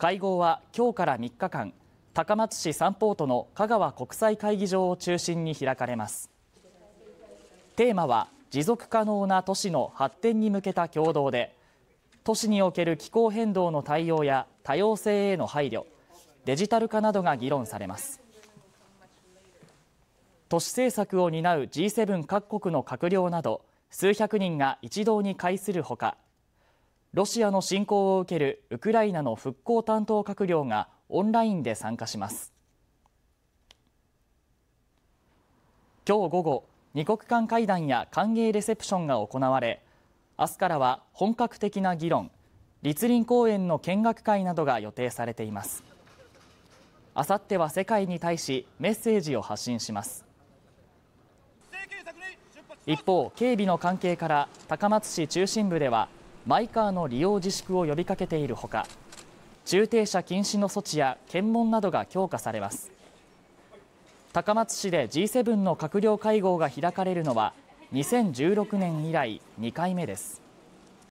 会合は今日から3日間高松市サンポートの香川国際会議場を中心に開かれますテーマは持続可能な都市の発展に向けた共同で都市における気候変動の対応や多様性への配慮デジタル化などが議論されます都市政策を担う G7 各国の閣僚など数百人が一堂に会するほかロシアの侵攻を受けるウクライナの復興担当閣僚がオンラインで参加します今日午後二国間会談や歓迎レセプションが行われ明日からは本格的な議論立林公園の見学会などが予定されていますあさっては世界に対しメッセージを発信します一方警備の関係から高松市中心部ではマイカーの利用自粛を呼びかけているほか駐停車禁止の措置や検問などが強化されます高松市で G7 の閣僚会合が開かれるのは2016年以来2回目です